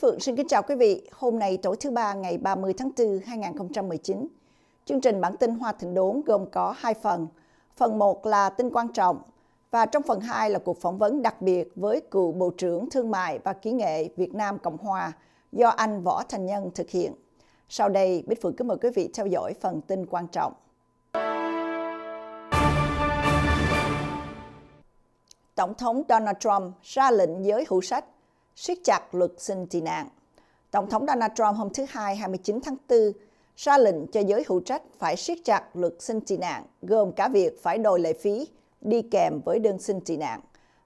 Phượng xin kính chào quý vị. Hôm nay tối thứ ba ngày 30 tháng 4 2019. Chương trình bản tin Hoa Thịnh Đốn gồm có hai phần. Phần 1 là tin quan trọng và trong phần 2 là cuộc phỏng vấn đặc biệt với cựu Bộ trưởng Thương mại và Kỹ nghệ Việt Nam Cộng Hòa do anh Võ Thành Nhân thực hiện. Sau đây, Bích Phượng kính mời quý vị theo dõi phần tin quan trọng. Tổng thống Donald Trump ra lệnh giới hữu sách siết chặt luật xin tị nạn. Tổng thống Donald Trump hôm thứ Hai 29 tháng 4 ra lệnh cho giới hữu trách phải siết chặt luật xin tị nạn, gồm cả việc phải đòi lệ phí đi kèm với đơn xin tị nạn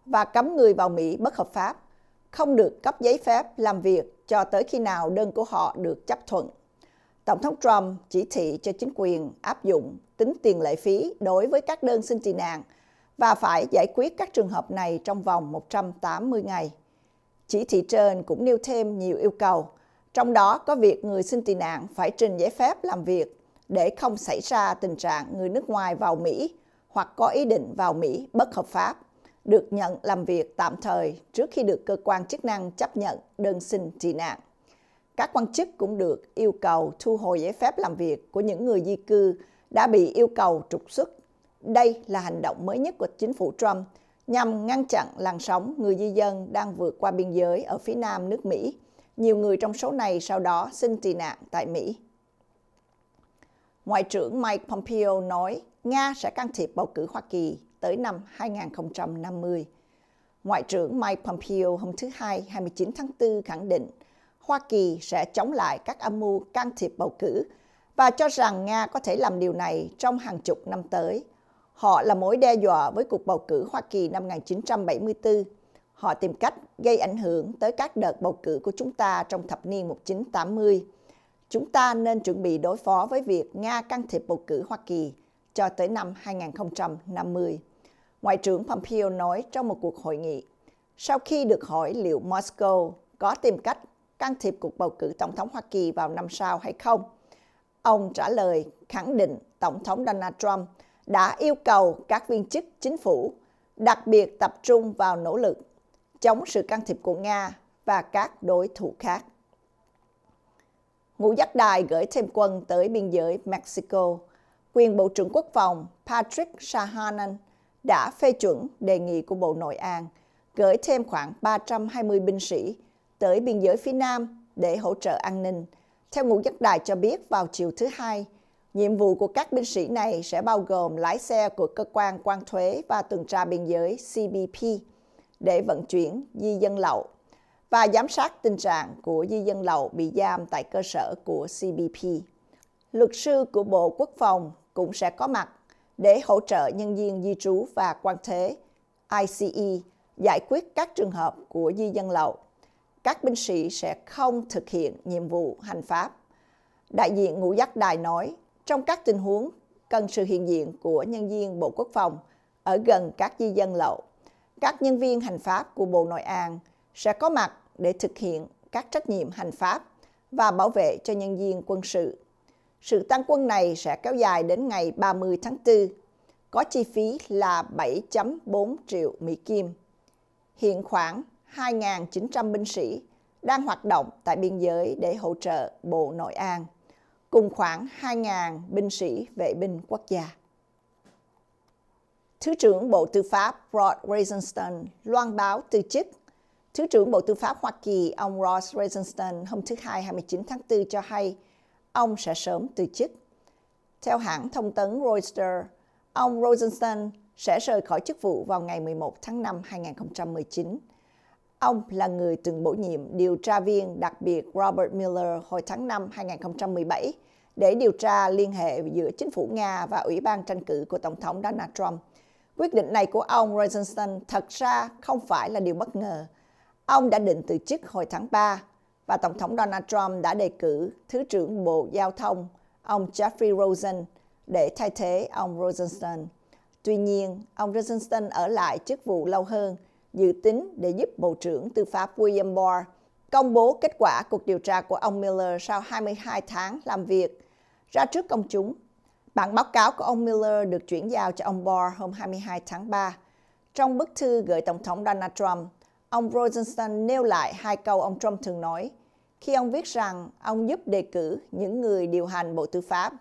và cấm người vào Mỹ bất hợp pháp, không được cấp giấy phép làm việc cho tới khi nào đơn của họ được chấp thuận. Tổng thống Trump chỉ thị cho chính quyền áp dụng tính tiền lệ phí đối với các đơn xin tị nạn và phải giải quyết các trường hợp này trong vòng 180 ngày. Chỉ thị trên cũng nêu thêm nhiều yêu cầu, trong đó có việc người xin tị nạn phải trình giấy phép làm việc để không xảy ra tình trạng người nước ngoài vào Mỹ hoặc có ý định vào Mỹ bất hợp pháp, được nhận làm việc tạm thời trước khi được cơ quan chức năng chấp nhận đơn xin tị nạn. Các quan chức cũng được yêu cầu thu hồi giấy phép làm việc của những người di cư đã bị yêu cầu trục xuất. Đây là hành động mới nhất của chính phủ Trump – nhằm ngăn chặn làn sóng người di dân đang vượt qua biên giới ở phía nam nước Mỹ. Nhiều người trong số này sau đó xin tị nạn tại Mỹ. Ngoại trưởng Mike Pompeo nói Nga sẽ can thiệp bầu cử Hoa Kỳ tới năm 2050. Ngoại trưởng Mike Pompeo hôm thứ Hai 29 tháng 4 khẳng định Hoa Kỳ sẽ chống lại các âm mưu can thiệp bầu cử và cho rằng Nga có thể làm điều này trong hàng chục năm tới – Họ là mối đe dọa với cuộc bầu cử Hoa Kỳ năm 1974. Họ tìm cách gây ảnh hưởng tới các đợt bầu cử của chúng ta trong thập niên 1980. Chúng ta nên chuẩn bị đối phó với việc Nga can thiệp bầu cử Hoa Kỳ cho tới năm 2050. Ngoại trưởng Pompeo nói trong một cuộc hội nghị, sau khi được hỏi liệu Moscow có tìm cách can thiệp cuộc bầu cử Tổng thống Hoa Kỳ vào năm sau hay không, ông trả lời khẳng định Tổng thống Donald Trump đã yêu cầu các viên chức chính phủ đặc biệt tập trung vào nỗ lực chống sự can thiệp của Nga và các đối thủ khác. Ngũ giác đài gửi thêm quân tới biên giới Mexico. Quyền Bộ trưởng Quốc phòng Patrick Shahanan đã phê chuẩn đề nghị của Bộ Nội an gửi thêm khoảng 320 binh sĩ tới biên giới phía Nam để hỗ trợ an ninh. Theo Ngũ giác đài cho biết vào chiều thứ Hai, Nhiệm vụ của các binh sĩ này sẽ bao gồm lái xe của cơ quan quan thuế và tuần tra biên giới CBP để vận chuyển di dân lậu và giám sát tình trạng của di dân lậu bị giam tại cơ sở của CBP. Luật sư của Bộ Quốc phòng cũng sẽ có mặt để hỗ trợ nhân viên di trú và quan thế ICE giải quyết các trường hợp của di dân lậu. Các binh sĩ sẽ không thực hiện nhiệm vụ hành pháp. Đại diện ngũ giác đài nói trong các tình huống, cần sự hiện diện của nhân viên Bộ Quốc phòng ở gần các di dân lậu. Các nhân viên hành pháp của Bộ Nội an sẽ có mặt để thực hiện các trách nhiệm hành pháp và bảo vệ cho nhân viên quân sự. Sự tăng quân này sẽ kéo dài đến ngày 30 tháng 4, có chi phí là 7.4 triệu Mỹ Kim. Hiện khoảng 2.900 binh sĩ đang hoạt động tại biên giới để hỗ trợ Bộ Nội an cùng khoảng 2.000 binh sĩ vệ binh quốc gia. Thứ trưởng Bộ Tư pháp Rod Rosenstein loan báo từ chức. Thứ trưởng Bộ Tư pháp Hoa Kỳ ông Ross Rosenstein hôm thứ Hai 29 tháng 4 cho hay ông sẽ sớm từ chức. Theo hãng thông tấn Reuters, ông Rosenstein sẽ rời khỏi chức vụ vào ngày 11 tháng 5 2019 Ông là người từng bổ nhiệm điều tra viên đặc biệt Robert Miller hồi tháng 5 2017 để điều tra liên hệ giữa chính phủ Nga và Ủy ban tranh cử của Tổng thống Donald Trump. Quyết định này của ông Rosenstein thật ra không phải là điều bất ngờ. Ông đã định từ chức hồi tháng 3 và Tổng thống Donald Trump đã đề cử Thứ trưởng Bộ Giao thông ông Jeffrey Rosen để thay thế ông Rosenstein. Tuy nhiên, ông Rosenstein ở lại chức vụ lâu hơn – dự tính để giúp Bộ trưởng Tư pháp William Barr công bố kết quả cuộc điều tra của ông Miller sau 22 tháng làm việc ra trước công chúng. Bản báo cáo của ông Miller được chuyển giao cho ông Barr hôm 22 tháng 3. Trong bức thư gửi Tổng thống Donald Trump, ông Rosenstein nêu lại hai câu ông Trump thường nói khi ông viết rằng ông giúp đề cử những người điều hành Bộ Tư pháp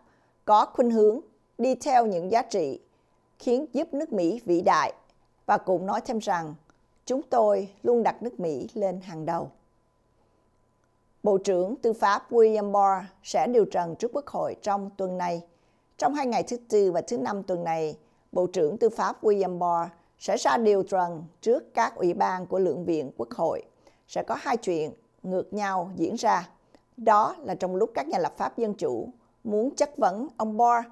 có khuynh hướng đi theo những giá trị khiến giúp nước Mỹ vĩ đại và cũng nói thêm rằng chúng tôi luôn đặt nước Mỹ lên hàng đầu. Bộ trưởng Tư pháp William Barr sẽ điều trần trước Quốc hội trong tuần này. Trong hai ngày thứ Tư và thứ Năm tuần này, Bộ trưởng Tư pháp William Barr sẽ ra điều trần trước các ủy ban của lưỡng viện Quốc hội. Sẽ có hai chuyện ngược nhau diễn ra. Đó là trong lúc các nhà lập pháp dân chủ muốn chất vấn ông Barr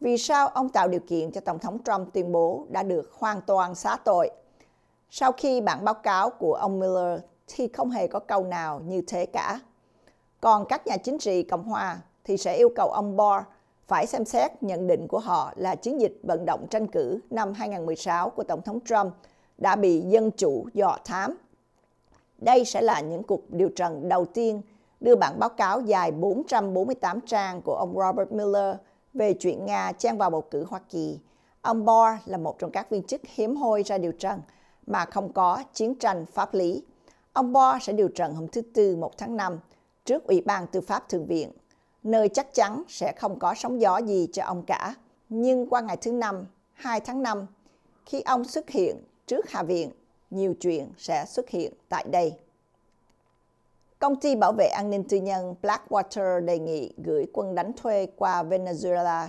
vì sao ông tạo điều kiện cho Tổng thống Trump tuyên bố đã được hoàn toàn xá tội – sau khi bản báo cáo của ông Miller thì không hề có câu nào như thế cả. Còn các nhà chính trị Cộng hòa thì sẽ yêu cầu ông Barr phải xem xét nhận định của họ là chiến dịch vận động tranh cử năm 2016 của Tổng thống Trump đã bị dân chủ dò thám. Đây sẽ là những cuộc điều trần đầu tiên đưa bản báo cáo dài 448 trang của ông Robert Miller về chuyện Nga chen vào bầu cử Hoa Kỳ. Ông Barr là một trong các viên chức hiếm hoi ra điều trần – mà không có chiến tranh pháp lý. Ông Bo sẽ điều trần hôm thứ Tư 1 tháng 5 trước Ủy ban Tư pháp Thượng viện, nơi chắc chắn sẽ không có sóng gió gì cho ông cả. Nhưng qua ngày thứ Năm, 2 tháng 5, khi ông xuất hiện trước Hạ viện, nhiều chuyện sẽ xuất hiện tại đây. Công ty bảo vệ an ninh tư nhân Blackwater đề nghị gửi quân đánh thuê qua Venezuela.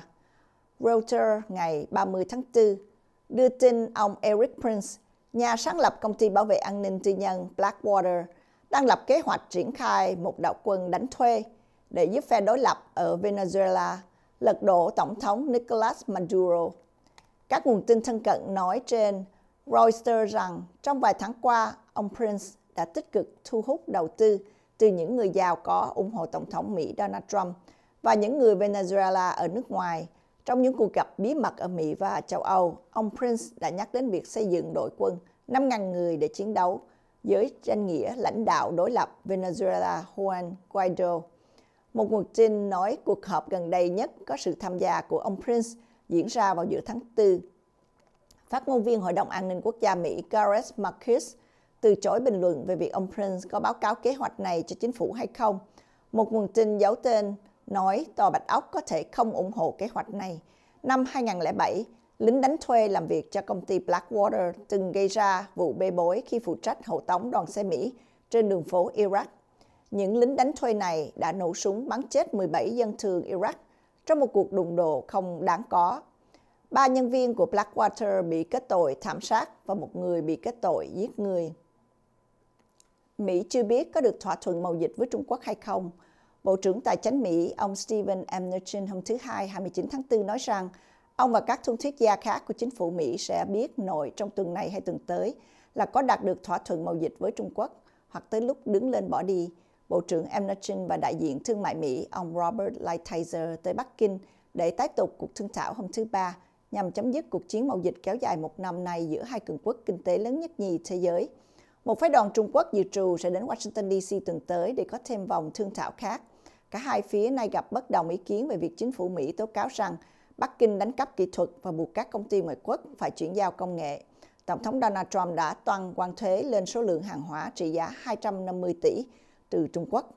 Reuters ngày 30 tháng 4 đưa tin ông Eric Prince nhà sáng lập công ty bảo vệ an ninh tư nhân Blackwater, đang lập kế hoạch triển khai một đạo quân đánh thuê để giúp phe đối lập ở Venezuela lật đổ Tổng thống Nicolas Maduro. Các nguồn tin thân cận nói trên Reuters rằng trong vài tháng qua, ông Prince đã tích cực thu hút đầu tư từ những người giàu có ủng hộ Tổng thống Mỹ Donald Trump và những người Venezuela ở nước ngoài trong những cuộc gặp bí mật ở Mỹ và châu Âu, ông Prince đã nhắc đến việc xây dựng đội quân 5.000 người để chiến đấu dưới danh nghĩa lãnh đạo đối lập Venezuela Juan Guaido. Một nguồn tin nói cuộc họp gần đây nhất có sự tham gia của ông Prince diễn ra vào giữa tháng 4. Phát ngôn viên Hội đồng An ninh Quốc gia Mỹ Gareth Marcus từ chối bình luận về việc ông Prince có báo cáo kế hoạch này cho chính phủ hay không. Một nguồn tin giấu tên nói Tòa Bạch Ốc có thể không ủng hộ kế hoạch này. Năm 2007, lính đánh thuê làm việc cho công ty Blackwater từng gây ra vụ bê bối khi phụ trách hộ tống đoàn xe Mỹ trên đường phố Iraq. Những lính đánh thuê này đã nổ súng bắn chết 17 dân thường Iraq trong một cuộc đụng độ không đáng có. Ba nhân viên của Blackwater bị kết tội thảm sát và một người bị kết tội giết người. Mỹ chưa biết có được thỏa thuận mậu dịch với Trung Quốc hay không – Bộ trưởng Tài chính Mỹ ông Stephen Mnuchin hôm thứ Hai 29 tháng 4 nói rằng ông và các thương thuyết gia khác của chính phủ Mỹ sẽ biết nội trong tuần này hay tuần tới là có đạt được thỏa thuận mậu dịch với Trung Quốc hoặc tới lúc đứng lên bỏ đi. Bộ trưởng Mnuchin và đại diện thương mại Mỹ ông Robert Lighthizer tới Bắc Kinh để tái tục cuộc thương thảo hôm thứ Ba nhằm chấm dứt cuộc chiến mậu dịch kéo dài một năm nay giữa hai cường quốc kinh tế lớn nhất nhì thế giới. Một phái đoàn Trung Quốc dự trù sẽ đến Washington DC tuần tới để có thêm vòng thương thảo khác – Cả hai phía nay gặp bất đồng ý kiến về việc chính phủ Mỹ tố cáo rằng Bắc Kinh đánh cắp kỹ thuật và buộc các công ty ngoại quốc phải chuyển giao công nghệ. Tổng thống Donald Trump đã tăng quan thuế lên số lượng hàng hóa trị giá 250 tỷ từ Trung Quốc.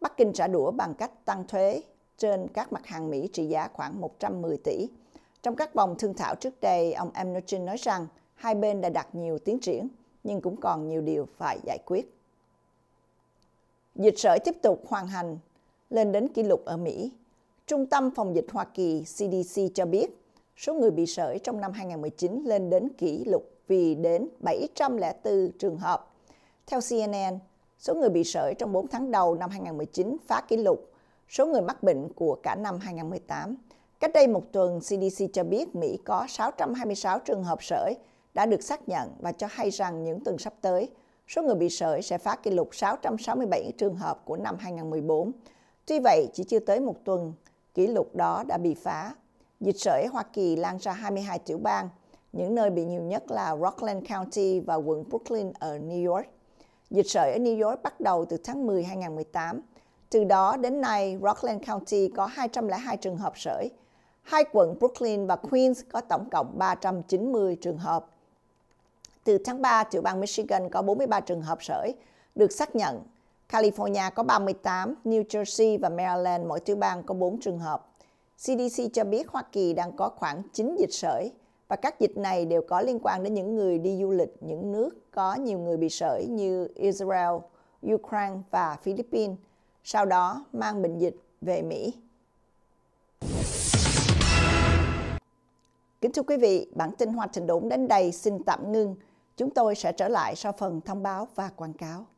Bắc Kinh trả đũa bằng cách tăng thuế trên các mặt hàng Mỹ trị giá khoảng 110 tỷ. Trong các vòng thương thảo trước đây, ông Mnuchin nói rằng hai bên đã đạt nhiều tiến triển, nhưng cũng còn nhiều điều phải giải quyết. Dịch sởi tiếp tục hoàn hành lên đến kỷ lục ở Mỹ. Trung tâm Phòng dịch Hoa Kỳ CDC cho biết số người bị sởi trong năm 2019 lên đến kỷ lục vì đến 704 trường hợp. Theo CNN, số người bị sởi trong 4 tháng đầu năm 2019 phá kỷ lục số người mắc bệnh của cả năm 2018. Cách đây một tuần, CDC cho biết Mỹ có 626 trường hợp sởi đã được xác nhận và cho hay rằng những tuần sắp tới, số người bị sởi sẽ phá kỷ lục 667 trường hợp của năm 2014. Tuy vậy, chỉ chưa tới một tuần, kỷ lục đó đã bị phá. Dịch sởi Hoa Kỳ lan ra 22 tiểu bang, những nơi bị nhiều nhất là Rockland County và quận Brooklyn ở New York. Dịch sởi ở New York bắt đầu từ tháng 10 2018. Từ đó đến nay, Rockland County có 202 trường hợp sởi. Hai quận Brooklyn và Queens có tổng cộng 390 trường hợp. Từ tháng 3, tiểu bang Michigan có 43 trường hợp sởi được xác nhận California có 38, New Jersey và Maryland mỗi tiểu bang có 4 trường hợp. CDC cho biết Hoa Kỳ đang có khoảng 9 dịch sởi và các dịch này đều có liên quan đến những người đi du lịch những nước có nhiều người bị sởi như Israel, Ukraine và Philippines, sau đó mang bệnh dịch về Mỹ. Kính thưa quý vị, bản tin Hoa Trình Đốn đến đây xin tạm ngưng. Chúng tôi sẽ trở lại sau phần thông báo và quảng cáo.